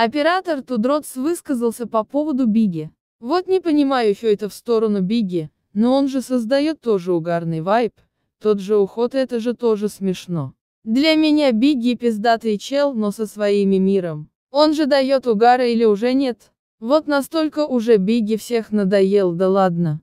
Оператор Тудротс высказался по поводу Биги. Вот не понимаю еще это в сторону Биги, но он же создает тоже угарный вайб, тот же уход это же тоже смешно. Для меня Бигги пиздатый чел, но со своими миром. Он же дает угара или уже нет? Вот настолько уже Бигги всех надоел, да ладно.